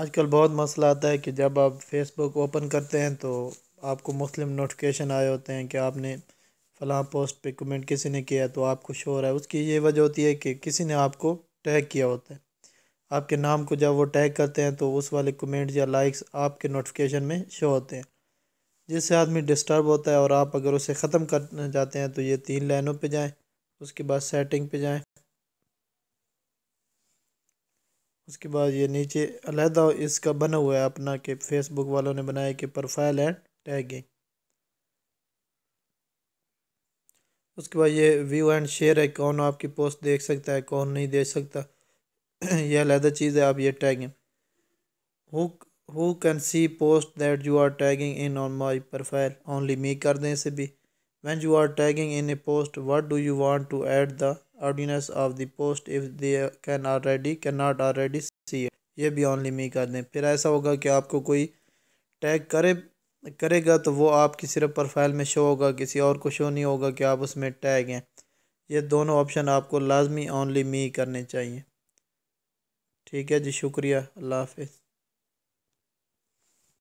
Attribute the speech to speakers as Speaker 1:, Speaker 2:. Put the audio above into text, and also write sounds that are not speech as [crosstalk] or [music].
Speaker 1: आजकल बहुत मसला आता है कि जब आप फेसबुक ओपन करते हैं तो आपको मुस्लिम नोटिफिकेशन आए होते हैं कि आपने फ़लाँ पोस्ट पे कमेंट किसी ने किया तो आपको शो हो रहा है उसकी ये वजह होती है कि किसी ने आपको टैग किया होता है आपके नाम को जब वो टैग करते हैं तो उस वाले कमेंट्स या लाइक्स आपके नोटिफिकेशन में शो होते हैं जिससे आदमी डिस्टर्ब होता है और आप अगर उसे ख़त्म करना चाहते हैं तो ये तीन लाइनों पर जाएँ उसके बाद सेटिंग पे जाएँ उसके बाद ये नीचे अलहदा इसका बना हुआ है अपना कि फेसबुक वालों ने बनाया कि प्रोफाइल एंड टैगिंग उसके बाद ये व्यू एंड शेयर है कौन आपकी पोस्ट देख सकता है कौन नहीं देख सकता [clears throat] यह अलहदा चीज़ है आप ये tagging hook who can see post that you are tagging in on my profile only me कर दें इसे भी when you are tagging in a post what do you want to add the ordinance of the post if they can already can not already see ये भी only मी कर दें फिर ऐसा होगा कि आपको कोई टैग करे करेगा तो वो आपकी सिर्फ प्रोफाइल में शो होगा किसी और को शो नहीं होगा कि आप उसमें टैग हैं ये दोनों ऑप्शन आपको लाजमी ऑनली मी करने चाहिए ठीक है जी शुक्रिया अल्लाह हाफिज़